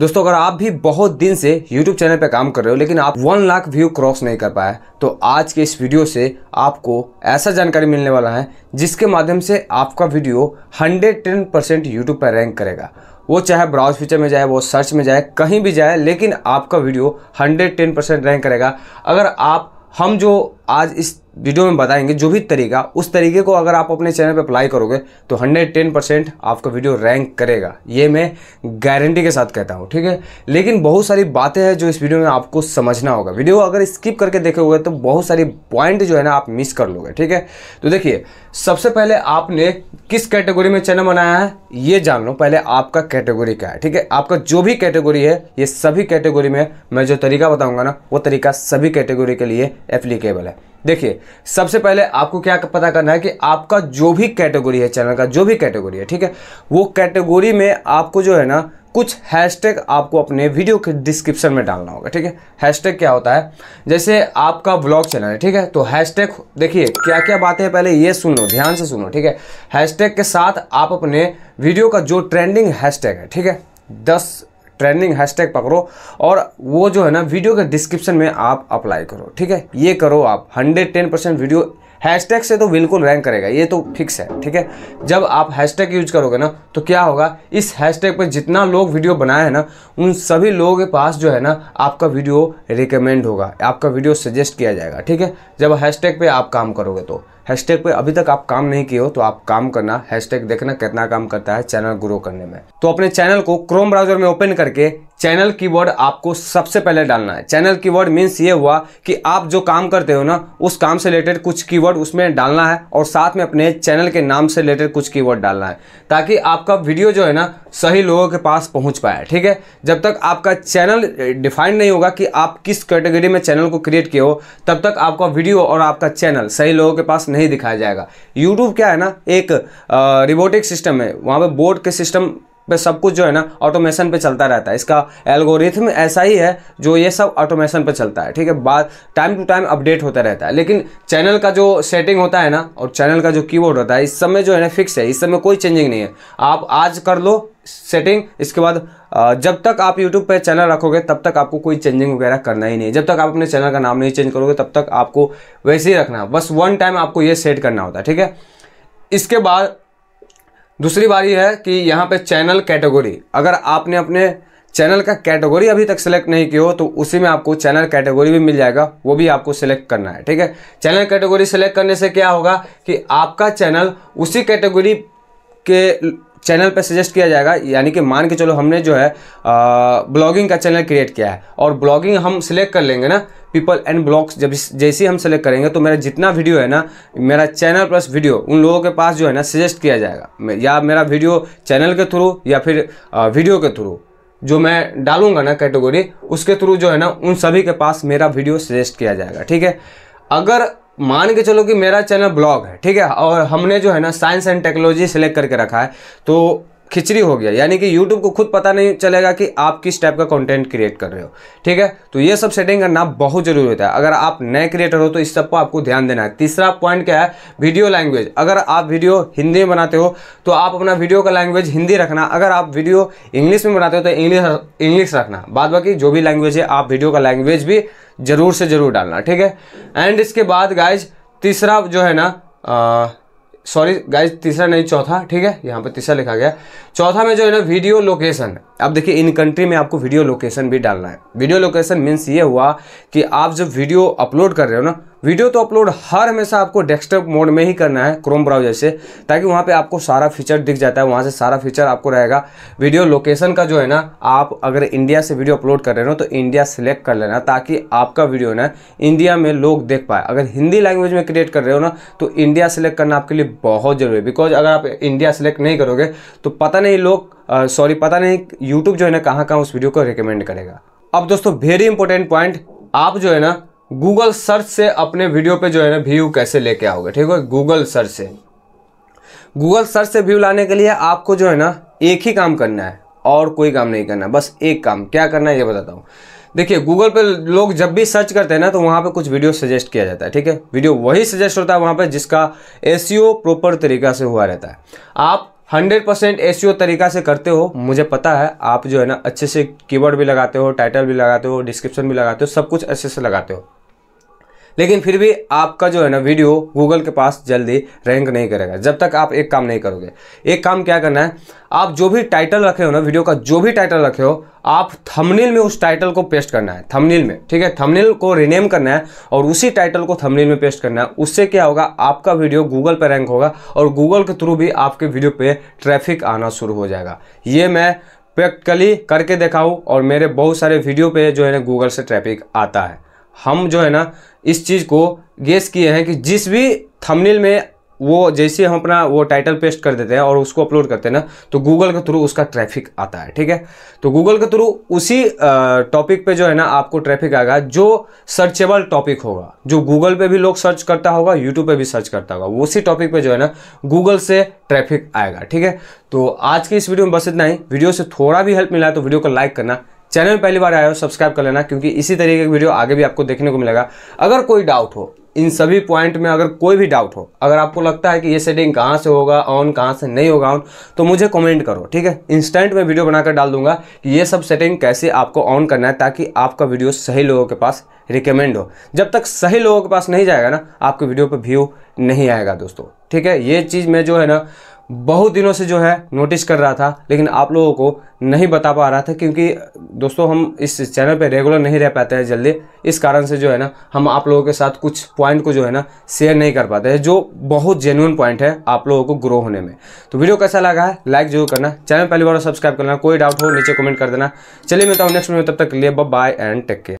दोस्तों अगर आप भी बहुत दिन से YouTube चैनल पर काम कर रहे हो लेकिन आप वन लाख व्यू क्रॉस नहीं कर पाए तो आज के इस वीडियो से आपको ऐसा जानकारी मिलने वाला है जिसके माध्यम से आपका वीडियो 110 परसेंट यूट्यूब पर रैंक करेगा वो चाहे ब्राउज फीचर में जाए वो सर्च में जाए कहीं भी जाए लेकिन आपका वीडियो 110 परसेंट रैंक करेगा अगर आप हम जो आज इस वीडियो में बताएंगे जो भी तरीका उस तरीके को अगर आप अपने चैनल पर अप्लाई करोगे तो 110 परसेंट आपका वीडियो रैंक करेगा ये मैं गारंटी के साथ कहता हूँ ठीक है लेकिन बहुत सारी बातें हैं जो इस वीडियो में आपको समझना होगा वीडियो अगर स्किप करके देखोगे तो बहुत सारी पॉइंट जो है ना आप मिस कर लोगे ठीक है तो देखिए सबसे पहले आपने किस कैटेगरी में चैनल बनाया है ये जान लो पहले आपका कैटेगरी क्या है ठीक है आपका जो भी कैटेगरी है ये सभी कैटेगरी में मैं जो तरीका बताऊँगा ना वो तरीका सभी कैटेगरी के लिए एप्लीकेबल है देखिए सबसे पहले आपको क्या पता करना है कि आपका जो भी कैटेगरी है चैनल का जो भी कैटेगरी है ठीक है वो कैटेगरी में आपको जो है ना कुछ हैशटैग आपको अपने वीडियो के डिस्क्रिप्शन में डालना होगा ठीक है हैशटैग क्या होता है जैसे आपका ब्लॉग चैनल है ठीक है तो हैशटैग देखिए क्या क्या बातें हैं पहले ये सुन लो ध्यान से सुनो ठीक है हैशटैग के साथ आप अपने वीडियो का जो ट्रेंडिंग हैशटैग है ठीक है दस ट्रेंडिंग हैशटैग पकड़ो और वो जो है ना वीडियो के डिस्क्रिप्शन में आप अप्लाई करो ठीक है ये करो आप hundred ten percent video hashtag से तो बिल्कुल रैंक करेगा ये तो फिक्स है ठीक है जब आप हैशटैग यूज करोगे ना तो क्या होगा इस हैशटैग पर जितना लोग वीडियो बनाए हैं ना उन सभी लोगों के पास जो है ना आपका वीडियो रिकमेंड होगा आपका वीडियो सजेस्ट किया जाएगा ठीक है जब हैशटैग पे आप काम करोगे तो हैशटैग पे अभी तक आप काम नहीं किए हो तो आप काम करना हैशटैग देखना कितना काम करता है चैनल ग्रो करने में तो अपने चैनल को क्रोम ब्राउजर में ओपन करके चैनल कीवर्ड आपको सबसे पहले डालना है चैनल कीवर्ड मीन्स ये हुआ कि आप जो काम करते हो ना उस काम से रिलेटेड कुछ कीवर्ड उसमें डालना है और साथ में अपने चैनल के नाम से रिलेटेड कुछ कीवर्ड डालना है ताकि आपका वीडियो जो है ना सही लोगों के पास पहुंच पाए ठीक है जब तक आपका चैनल डिफाइंड नहीं होगा कि आप किस कैटेगरी में चैनल को क्रिएट किए हो तब तक आपका वीडियो और आपका चैनल सही लोगों के पास नहीं दिखाया जाएगा यूट्यूब क्या है ना एक रिबोटिक सिस्टम है वहाँ पर बोर्ड के सिस्टम पे सब कुछ जो है ना ऑटोमेशन पे चलता रहता है इसका एल्गोरिथम ऐसा ही है जो ये सब ऑटोमेशन पे चलता है ठीक है बाद टाइम टू टाइम अपडेट होता रहता है लेकिन चैनल का जो सेटिंग होता है ना और चैनल का जो कीबोर्ड होता है इस समय जो है ना फिक्स है इस समय कोई चेंजिंग नहीं है आप आज कर लो सेटिंग इसके बाद जब तक आप YouTube पे चैनल रखोगे तब तक आपको कोई चेंजिंग वगैरह करना ही नहीं जब तक आप अपने चैनल का नाम नहीं चेंज करोगे तब तक आपको वैसे ही रखना बस वन टाइम आपको ये सेट करना होता है ठीक है इसके बाद दूसरी बारी है कि यहाँ पे चैनल कैटेगरी अगर आपने अपने चैनल का कैटेगरी अभी तक सेलेक्ट नहीं किया हो तो उसी में आपको चैनल कैटेगरी भी मिल जाएगा वो भी आपको सेलेक्ट करना है ठीक है चैनल कैटेगरी सेलेक्ट करने से क्या होगा कि आपका चैनल उसी कैटेगरी के चैनल पे सजेस्ट किया जाएगा यानी कि मान के चलो हमने जो है ब्लॉगिंग का चैनल क्रिएट किया है और ब्लॉगिंग हम सिलेक्ट कर लेंगे ना पीपल एंड ब्लॉग्स जब जैसे हम सेलेक्ट करेंगे तो मेरा जितना वीडियो है ना मेरा चैनल प्लस वीडियो उन लोगों के पास जो है ना सजेस्ट किया जाएगा या मेरा वीडियो चैनल के थ्रू या फिर वीडियो के थ्रू जो मैं डालूंगा ना कैटेगोरी उसके थ्रू जो है ना उन सभी के पास मेरा वीडियो सजेस्ट किया जाएगा ठीक है अगर मान के चलो कि मेरा चैनल ब्लॉग है ठीक है और हमने जो है ना साइंस एंड टेक्नोलॉजी सेलेक्ट करके रखा है तो खिचड़ी हो गया यानी कि YouTube को खुद पता नहीं चलेगा कि आप किस टाइप का कंटेंट क्रिएट कर रहे हो ठीक है तो ये सब सेटिंग करना बहुत जरूरी होता है अगर आप नए क्रिएटर हो तो इस सब पर आपको ध्यान देना है तीसरा पॉइंट क्या है वीडियो लैंग्वेज अगर आप वीडियो हिंदी में बनाते हो तो आप अपना वीडियो का लैंग्वेज हिंदी रखना अगर आप वीडियो इंग्लिश में बनाते हो तो इंग्लिश इंग्लिश रखना बाद बाकी जो भी लैंग्वेज है आप वीडियो का लैंग्वेज भी ज़रूर से ज़रूर डालना ठीक है एंड इसके बाद गाइज तीसरा जो है ना सॉरी गाइज तीसरा नहीं चौथा ठीक है यहाँ पर तीसरा लिखा गया चौथा में जो है ना वीडियो लोकेशन अब देखिए इन कंट्री में आपको वीडियो लोकेशन भी डालना है वीडियो लोकेशन मीन्स ये हुआ कि आप जब वीडियो अपलोड कर रहे हो ना वीडियो तो अपलोड हर हमेशा आपको डेस्कटॉप मोड में ही करना है क्रोम ब्राउजर से ताकि वहाँ पे आपको सारा फीचर दिख जाता है वहाँ से सारा फीचर आपको रहेगा वीडियो लोकेशन का जो है ना आप अगर इंडिया से वीडियो अपलोड कर रहे हो तो इंडिया सेलेक्ट कर लेना ताकि आपका वीडियो ना इंडिया में लोग देख पाए अगर हिंदी लैंग्वेज में क्रिएट कर रहे हो ना तो इंडिया सेलेक्ट करना आपके लिए बहुत ज़रूरी है बिकॉज अगर आप इंडिया सेलेक्ट नहीं करोगे तो पता नहीं लोग सॉरी पता नहीं यूट्यूब जो है ना कहाँ कहाँ उस वीडियो को रिकमेंड करेगा अब दोस्तों वेरी इंपॉर्टेंट पॉइंट आप जो है ना गूगल सर्च से अपने वीडियो पे जो है ना व्यू कैसे लेके आओगे ठीक है गूगल सर्च से गूगल सर्च से व्यू लाने के लिए आपको जो है ना एक ही काम करना है और कोई काम नहीं करना बस एक काम क्या करना है ये बताता हूँ देखिए गूगल पे लोग जब भी सर्च करते हैं ना तो वहाँ पे कुछ वीडियो सजेस्ट किया जाता है ठीक है वीडियो वही सजेस्ट होता है वहाँ पे जिसका एस प्रॉपर e तरीका से हुआ रहता है आप 100% परसेंट e तरीका से करते हो मुझे पता है आप जो है ना अच्छे से कीवर्ड भी लगाते हो टाइटल भी लगाते हो डिस्क्रिप्शन भी लगाते हो सब कुछ अच्छे से लगाते हो लेकिन फिर भी आपका जो है ना वीडियो गूगल के पास जल्दी रैंक नहीं करेगा जब तक आप एक काम नहीं करोगे एक काम क्या करना है आप जो भी टाइटल रखे हो ना वीडियो का जो भी टाइटल रखे हो आप थंबनेल में उस टाइटल को पेस्ट करना है थंबनेल में ठीक है थंबनेल को रिनेम करना है और उसी टाइटल को थंबनेल में पेस्ट करना है उससे क्या होगा आपका वीडियो गूगल पर रैंक होगा और गूगल के थ्रू भी आपके वीडियो पे ट्रैफिक आना शुरू हो जाएगा ये मैं प्रैक्टिकली करके देखा हूँ और मेरे बहुत सारे वीडियो पे जो है ना गूगल से ट्रैफिक आता है हम जो है ना इस चीज़ को गेस किए हैं कि जिस भी थंबनेल में वो जैसे हम अपना वो टाइटल पेस्ट कर देते हैं और उसको अपलोड करते हैं ना तो गूगल के थ्रू उसका ट्रैफिक आता है ठीक है तो गूगल के थ्रू उसी टॉपिक पे जो है ना आपको ट्रैफिक आएगा जो सर्चेबल टॉपिक होगा जो गूगल पे भी लोग सर्च करता होगा यूट्यूब पे भी सर्च करता होगा उसी टॉपिक पे जो है ना गूगल से ट्रैफिक आएगा ठीक है तो आज की इस वीडियो में बस इतना ही वीडियो से थोड़ा भी हेल्प मिला तो वीडियो को लाइक करना चैनल में पहली बार आया हो सब्सक्राइब कर लेना क्योंकि इसी तरीके की वीडियो आगे भी आपको देखने को मिलेगा अगर कोई डाउट हो इन सभी पॉइंट में अगर कोई भी डाउट हो अगर आपको लगता है कि ये सेटिंग कहाँ से होगा ऑन कहाँ से नहीं होगा ऑन तो मुझे कमेंट करो ठीक है इंस्टेंट में वीडियो बनाकर डाल दूंगा कि ये सब सेटिंग कैसे आपको ऑन करना है ताकि आपका वीडियो सही लोगों के पास रिकमेंड हो जब तक सही लोगों के पास नहीं जाएगा ना आपके वीडियो पर व्यू नहीं आएगा दोस्तों ठीक है ये चीज़ में जो है ना बहुत दिनों से जो है नोटिस कर रहा था लेकिन आप लोगों को नहीं बता पा रहा था क्योंकि दोस्तों हम इस चैनल पे रेगुलर नहीं रह पाते हैं जल्दी इस कारण से जो है ना हम आप लोगों के साथ कुछ पॉइंट को जो है ना शेयर नहीं कर पाते हैं जो बहुत जेन्यून पॉइंट है आप लोगों को ग्रो होने में तो वीडियो कैसा लगा है लाइक जरूर करना चैनल पहली बार सब्सक्राइब करना कोई डाउट हो नीचे कमेंट कर देना चलिए मिलता हूँ नेक्स्ट वीडियो तब तक लिए बाय एंड टेक केयर